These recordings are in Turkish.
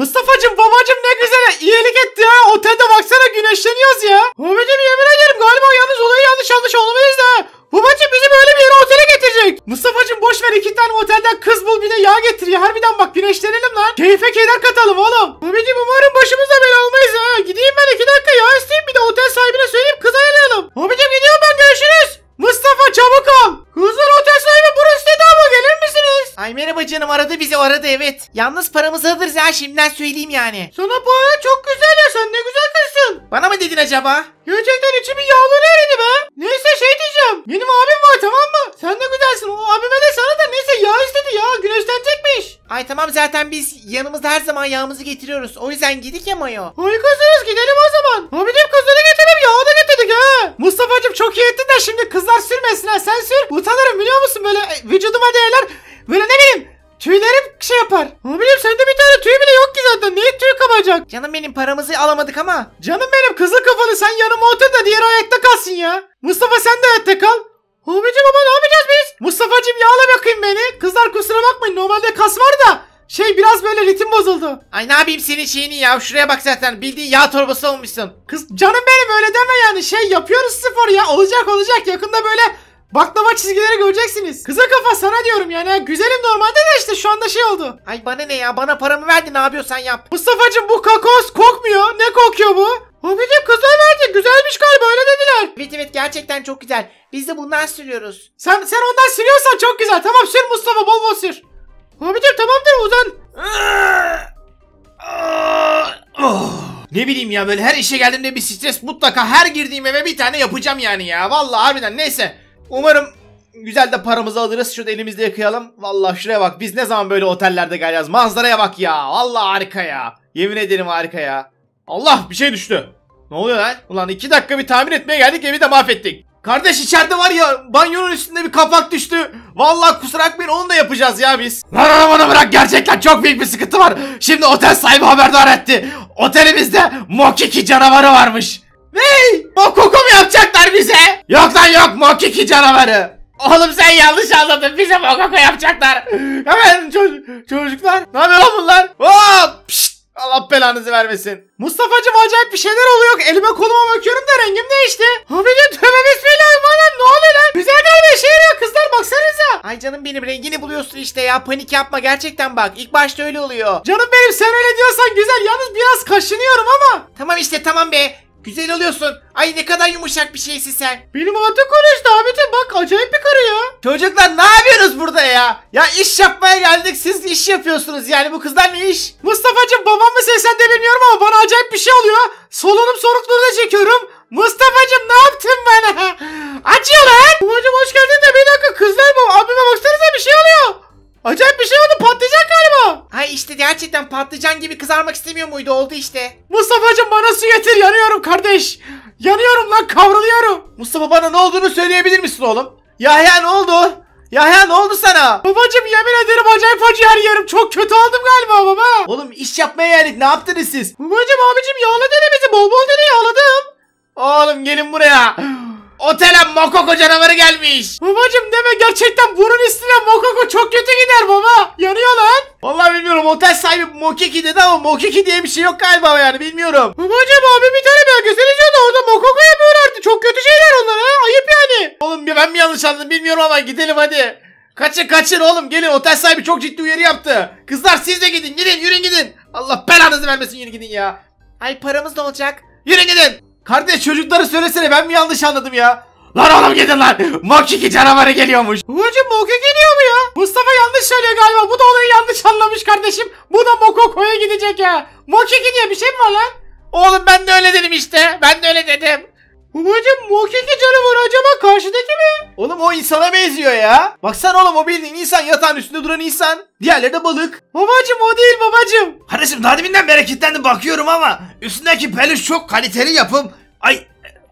Mustafa'cım babacım ne güzel iyilik etti ya. Otelde baksana güneşleniyoruz ya. Babacım yemin ederim galiba yalnız olayı yanlış yanlış olmalıyız da. Babacım bizi böyle bir yere otele getirecek. Mustafa'cım boş ver iki tane otelden kız bul bir de yağ getir ya. Harbiden bak güneşlenelim lan. Keyfe keder evet. Yalnız paramızı hazırız ya şimdiden söyleyeyim yani. Sana bu ara çok güzel ya sen ne güzel kızsın. Bana mı dedin acaba? Gerçekten içimin yağları eridi be. Neyse şey diyeceğim. Benim abim var tamam mı? Sen de güzelsin. O abime de sana da neyse yağ istedi ya. Güneşlenecekmiş. Ay tamam zaten biz yanımızda her zaman yağımızı getiriyoruz. O yüzden gidik ya mayo. Harikasınız gidelim o zaman. Abi de kızları getirelim yağı da getirdik ha. Mustafa'cım çok iyi ettin de şimdi kızlar sürmesin ha. Sen sür. Utanırım biliyor musun böyle e, vücuduma değerler. Böyle ne bileyim Tüylerim şey yapar. Ne bileyim sende bir tane tüy bile yok ki zaten. Niye tüy kabacak? Canım benim paramızı alamadık ama. Canım benim kızıl kafalı sen yanıma otur da diğer ayakta kalsın ya. Mustafa sen de ayakta kal. Abicim baba ne yapacağız biz? Mustafa'cım yağla bakayım beni. Kızlar kusura bakmayın normalde kas var da. Şey biraz böyle ritim bozuldu. Ay ne yapayım senin şeyini ya şuraya bak zaten bildiğin yağ torbası olmuşsun. Kız canım benim öyle deme yani şey yapıyoruz spor ya olacak olacak yakında böyle Baklava çizgileri göreceksiniz. Kıza kafa sana diyorum yani. Güzelim normalde de işte şu anda şey oldu. Ay bana ne ya bana paramı verdin ne yapıyorsan yap. Mustafa'cım bu kakos kokmuyor. Ne kokuyor bu? Abicim kıza verdi. Güzelmiş galiba öyle dediler. Evet evet gerçekten çok güzel. Biz de bundan sürüyoruz. Sen sen ondan sürüyorsan çok güzel. Tamam sür Mustafa bol bol sür. Abicim tamamdır uzan. Ne bileyim ya böyle her işe geldiğimde bir stres mutlaka her girdiğim eve bir tane yapacağım yani ya. Vallahi harbiden neyse. Umarım güzel de paramızı alırız. Şurada elimizle yıkayalım. Vallahi şuraya bak. Biz ne zaman böyle otellerde geleceğiz? Manzaraya bak ya. Vallahi harika ya. Yemin ederim harika ya. Allah bir şey düştü. Ne oluyor lan? Ulan iki dakika bir tamir etmeye geldik evi de mahvettik. Kardeş içeride var ya banyonun üstünde bir kapak düştü. Vallahi kusura bakmayın onu da yapacağız ya biz. Lan arabanı bırak gerçekten çok büyük bir sıkıntı var. Şimdi otel sahibi haberdar etti. Otelimizde Mokiki canavarı varmış. Hey! Mokoku mu yapacaklar bize? Yok lan yok Mokiki canavarı. Oğlum sen yanlış anladın. Bize Mokoko yapacaklar. Hemen ço çocuklar. Ne yapıyor bunlar? Hop! Pişt! Allah belanızı vermesin. Mustafa'cım acayip bir şeyler oluyor. Elime koluma bakıyorum da rengim değişti. Abicim tövbe bismillahirrahmanirrahim. Ne oluyor Güzel galiba şey ya kızlar baksanıza. Ay canım benim rengini buluyorsun işte ya. Panik yapma gerçekten bak. İlk başta öyle oluyor. Canım benim sen öyle diyorsan güzel. Yalnız biraz kaşınıyorum ama. Tamam işte tamam be. Güzel oluyorsun. Ay ne kadar yumuşak bir şeysin sen. Benim altı karıştı Ahmet'e bak acayip bir karı ya. Çocuklar ne yapıyorsunuz burada ya? Ya iş yapmaya geldik siz iş yapıyorsunuz yani bu kızlar ne iş? Mustafa'cığım babam mı sen de bilmiyorum ama bana acayip bir şey oluyor. Solunum solukluğuna çekiyorum. Mustafa'cığım ne yaptın bana? Acıyor lan. Babacığım hoş geldin de bir dakika kızlar mı? abime baksanıza bir şey oluyor. Acayip bir şey oldu patlayacak galiba. Ay işte gerçekten patlıcan gibi kızarmak istemiyor muydu oldu işte. Mustafa'cığım bana su getir yanıyorum kardeş. Yanıyorum lan kavruluyorum. Mustafa bana ne olduğunu söyleyebilir misin oğlum? Yahya ne oldu? Yahya ne oldu sana? Babacım yemin ederim acayip acı her yerim. Çok kötü oldum galiba baba. Oğlum iş yapmaya geldik ne yaptınız siz? Babacım abicim yağladı bizi, bol bol deli yağladım. Oğlum gelin buraya. Otele Mokoko canavarı gelmiş. Babacım deme gerçekten bunun üstüne Mokoko çok kötü gider baba. Yanıyor lan. Vallahi bilmiyorum otel sahibi Mokiki dedi ama Mokiki diye bir şey yok galiba yani bilmiyorum. Babacım abi bir tane belgesel izliyordu orada Mokoko yapıyor artık. Çok kötü şeyler onlar ha. Ayıp yani. Oğlum ben mi yanlış anladım bilmiyorum ama gidelim hadi. Kaçın kaçın oğlum gelin otel sahibi çok ciddi uyarı yaptı. Kızlar siz de gidin gidin yürüyün gidin. Allah belanızı vermesin yürüyün gidin ya. Ay paramız ne olacak? Yürüyün gidin. Kardeş çocukları söylesene ben mi yanlış anladım ya? Lan oğlum gidin lan. Mokiki canavarı geliyormuş. Hocam Moki geliyor mu ya? Mustafa yanlış söylüyor galiba. Bu da olayı yanlış anlamış kardeşim. Bu da Mokoko'ya gidecek ya. Mokiki diye bir şey mi var lan? Oğlum ben de öyle dedim işte. Ben de öyle dedim. Babacım bu hakiki canavar acaba karşıdaki mi? Oğlum o insana benziyor ya. Bak sen oğlum o bildiğin insan yatağın üstünde duran insan. Diğerleri de balık. Babacım o değil babacım. Kardeşim daha deminden bereketlendim bakıyorum ama üstündeki peluş çok kaliteli yapım. Ay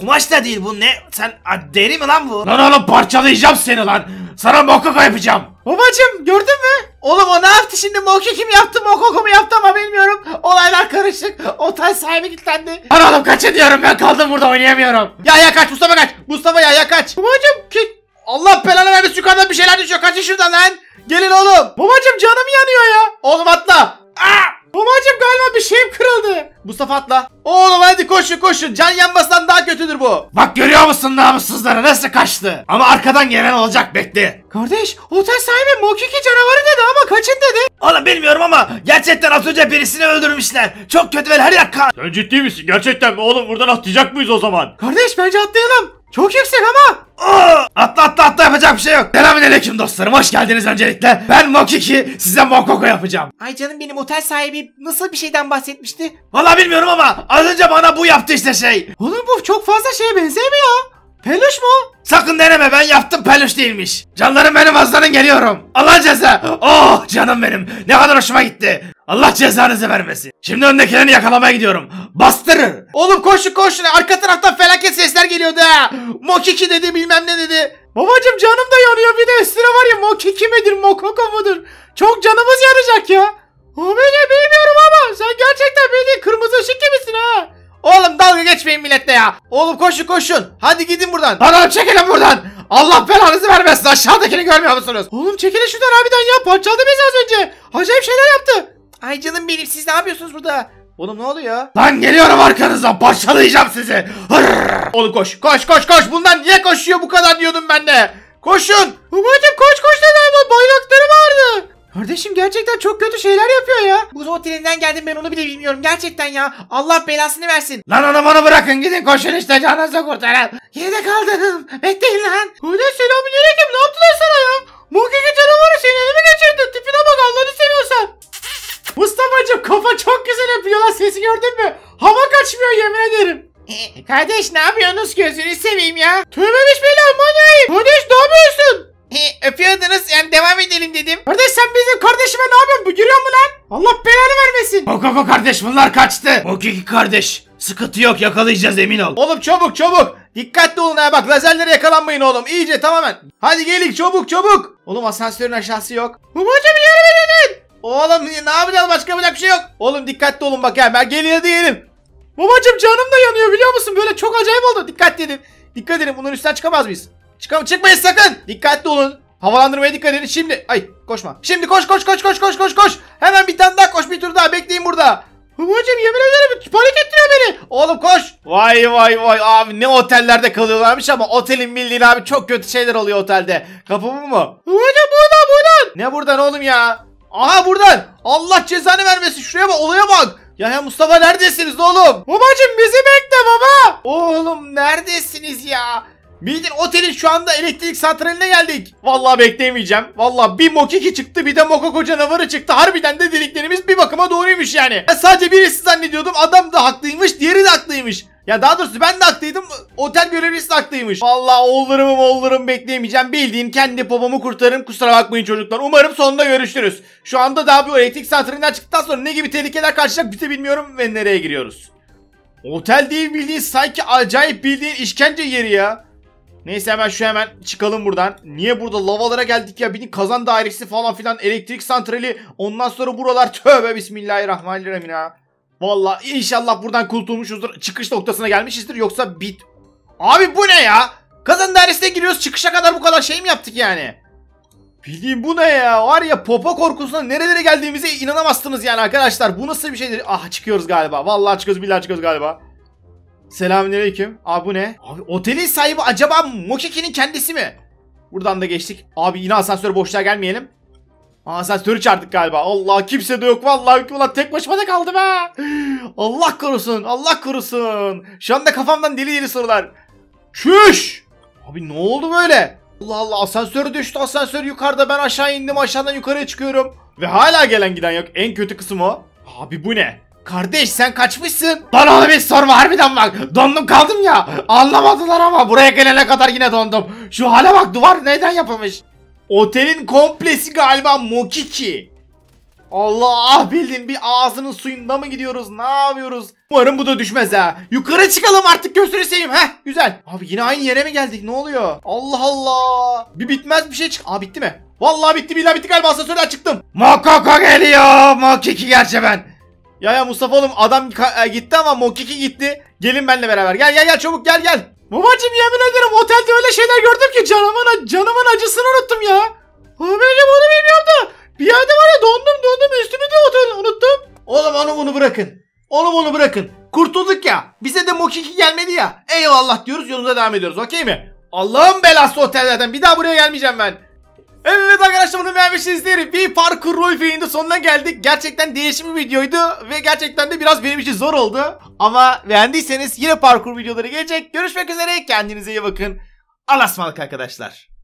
Kumaş da değil bu ne? Sen a, deri mi lan bu? Lan oğlum parçalayacağım seni lan. Sana mokoko yapacağım. Babacım gördün mü? Oğlum o ne yaptı şimdi? Moki kim yaptı? Mokoko mu yaptı ama bilmiyorum. Olaylar karışık. Otel sahibi kilitlendi. Lan oğlum kaç! diyorum ben kaldım burada oynayamıyorum. Ya ya kaç Mustafa kaç. Mustafa ya ya kaç. Babacım ki Allah belanı vermesin yukarıdan bir şeyler düşüyor. Kaçın şuradan lan. Gelin oğlum. Babacım canım yanıyor ya. Oğlum atla. Aa! Babacım galiba bir şeyim kırıldı. Mustafa atla. Oğlum hadi koşun koşun. Can yanmasından daha kötüdür bu. Bak görüyor musun namussuzları nasıl kaçtı? Ama arkadan gelen olacak bekle. Kardeş otel sahibi Mokiki canavarı dedi ama kaçın dedi. Oğlum bilmiyorum ama gerçekten az önce birisini öldürmüşler. Çok kötü ve her yer kan. Sen ciddi misin? Gerçekten mi? Oğlum buradan atlayacak mıyız o zaman? Kardeş bence atlayalım. Çok yüksek ama. Aa, atla atla atla yapacak bir şey yok. Selamünaleyküm dostlarım hoş geldiniz öncelikle. Ben Mokiki size Mokoko yapacağım. Ay canım benim otel sahibi nasıl bir şeyden bahsetmişti? Valla bilmiyorum ama az önce bana bu yaptı işte şey. Oğlum bu çok fazla şeye benzemiyor. Peluş mu? Sakın deneme ben yaptım peluş değilmiş. Canlarım benim aslanım geliyorum. Allah ceza. Oh canım benim. Ne kadar hoşuma gitti. Allah cezanızı vermesin. Şimdi öndekilerini yakalamaya gidiyorum. Bastırır. Oğlum koşun koşun. Arka taraftan felaket sesler geliyordu ha. Mokiki dedi bilmem ne dedi. Babacım canım da yanıyor bir de üstüne var ya Mokiki midir Mokoko mudur? Çok canımız yanacak ya. Omega bilmiyorum ama sen gerçekten bildiğin kırmızı ışık gibisin ha. Oğlum dalga geçmeyin millette ya. Oğlum koşun koşun. Hadi gidin buradan. Lan oğlum çekilin buradan. Allah belanızı vermesin. Aşağıdakini görmüyor musunuz? Oğlum çekilin şuradan abiden ya. Parçaladı bizi az önce. Acayip şeyler yaptı. Ay canım benim siz ne yapıyorsunuz burada? Oğlum ne oluyor? Lan geliyorum arkanızdan parçalayacağım sizi. Hırr. Oğlum koş koş koş koş. Bundan niye koşuyor bu kadar diyordum ben de. Koşun. Babacım koş koş dedi dedim. Bayrakları vardı. Kardeşim gerçekten çok kötü şeyler yapıyor ya. Buz otelinden geldim ben onu bile bilmiyorum gerçekten ya. Allah belasını versin. Lan onu bana bırakın gidin koşun işte canınızı kurtarın. Geride kaldım. Bekleyin lan. Öyle selamünaleyküm ne yaptılar sana ya? Mugeki canavarı senin elime geçirdi. Tipine bak Allah'ını seviyorsan. Mustafa'cığım kafa çok güzel yapıyor lan sesi gördün mü? Hava kaçmıyor yemin ederim. Kardeş ne yapıyorsunuz gözünü seveyim ya. Tövbe manayım? Kardeş ne yapıyorsun? öpüyordunuz yani devam edelim dedim. Kardeş sen bizim kardeşime ne yapıyorsun? Bu giriyor mu lan? Allah belanı vermesin. Kokoko kardeş bunlar kaçtı. Kokiki kardeş. Sıkıntı yok yakalayacağız emin ol. Oğlum çabuk çabuk. Dikkatli olun ha bak lazerlere yakalanmayın oğlum. İyice tamamen. Hadi gelin çabuk çabuk. Oğlum asansörün aşağısı yok. Babacım yardım edin. Oğlum ne yapacağız başka yapacak bir şey yok. Oğlum dikkatli olun bak ya. Ben gelin hadi gelin. Babacım canım da yanıyor biliyor musun? Böyle çok acayip oldu. Dikkat edin. Dikkat edin bunun üstten çıkamaz mıyız? Çıkam çıkmayın sakın. Dikkatli olun. Havalandırmaya dikkat edin şimdi. Ay koşma. Şimdi koş koş koş koş koş koş koş. Hemen bir tane daha koş bir tur daha bekleyin burada. Babacım yemin ederim panik ettiriyor beni. Oğlum koş. Vay vay vay abi ne otellerde kalıyorlarmış ama otelin bildiğin abi çok kötü şeyler oluyor otelde. Kapımı mı? Babacım buradan buradan. Ne buradan oğlum ya? Aha buradan. Allah cezanı vermesin şuraya bak olaya bak. Ya ya Mustafa neredesiniz oğlum? Babacım bizi bekle baba. Oğlum neredesiniz ya? Midin otelin şu anda elektrik santraline geldik. Vallahi beklemeyeceğim. Vallahi bir Mokiki çıktı bir de Mokoko canavarı çıktı. Harbiden de dediklerimiz bir bakıma doğruymuş yani. Ben sadece birisi zannediyordum. Adam da haklıymış, diğeri de haklıymış. Ya daha doğrusu ben de haklıydım. Otel görevlisi de haklıymış. Vallahi oğullarımı oğullarım bekleyemeyeceğim. Bildiğin kendi babamı kurtarırım. Kusura bakmayın çocuklar. Umarım sonunda görüşürüz. Şu anda daha bir elektrik santralinden çıktıktan sonra ne gibi tehlikeler karşılayacak bize bilmiyorum ve nereye giriyoruz. Otel değil bildiğin sanki acayip bildiğin işkence yeri ya. Neyse hemen şu hemen çıkalım buradan. Niye burada lavalara geldik ya? Binin kazan dairesi falan filan elektrik santrali. Ondan sonra buralar tövbe bismillahirrahmanirrahim ya. Valla inşallah buradan kurtulmuşuzdur. Çıkış noktasına gelmişizdir yoksa bit. Abi bu ne ya? Kazan dairesine giriyoruz çıkışa kadar bu kadar şey mi yaptık yani? Bildiğin bu ne ya? Var ya popa korkusuna nerelere geldiğimize inanamazsınız yani arkadaşlar. Bu nasıl bir şeydir? Ah çıkıyoruz galiba. Valla çıkıyoruz billahi çıkıyoruz galiba. Selamünaleyküm. Abi bu ne? Abi otelin sahibi acaba Mokeki'nin kendisi mi? Buradan da geçtik. Abi yine asansör boşluğa gelmeyelim. asansörü çarptık galiba. Allah kimse de yok vallahi. Ulan tek başıma da kaldım ha. Allah korusun. Allah korusun. Şu anda kafamdan deli deli sorular. Şüş. Abi ne oldu böyle? Allah Allah asansör düştü asansör yukarıda ben aşağı indim aşağıdan yukarıya çıkıyorum. Ve hala gelen giden yok en kötü kısım o. Abi bu ne? Kardeş sen kaçmışsın. Bana onu bir sorma harbiden bak. Dondum kaldım ya. Anlamadılar ama buraya gelene kadar yine dondum. Şu hale bak duvar neden yapılmış? Otelin komplesi galiba Mokiki. Allah ah bildin bir ağzının suyunda mı gidiyoruz ne yapıyoruz? Umarım bu da düşmez ha. Yukarı çıkalım artık gözünü seveyim güzel. Abi yine aynı yere mi geldik ne oluyor? Allah Allah. Bir bitmez bir şey çık. Aa bitti mi? Vallahi bitti billahi bitti galiba asansörden çıktım. Mokoko geliyor. Mokiki gerçi ben. Ya ya Mustafa oğlum adam e, gitti ama Mokiki gitti. Gelin benimle beraber. Gel gel gel çabuk gel gel. Babacım yemin ederim otelde öyle şeyler gördüm ki canımın, canımın acısını unuttum ya. Babacım onu bilmiyordu. Bir yerde var ya dondum dondum üstümü de otel unuttum. Oğlum onu bunu bırakın. Oğlum onu bırakın. Kurtulduk ya. Bize de Mokiki gelmedi ya. Eyvallah diyoruz yolumuza devam ediyoruz okey mi? Allah'ın belası otellerden. Bir daha buraya gelmeyeceğim ben. Evet arkadaşlar bunu beğenmişsinizdir. Bir parkur rol sonuna geldik. Gerçekten değişim bir videoydu ve gerçekten de biraz benim için zor oldu. Ama beğendiyseniz yine parkur videoları gelecek. Görüşmek üzere kendinize iyi bakın. Allah'a arkadaşlar.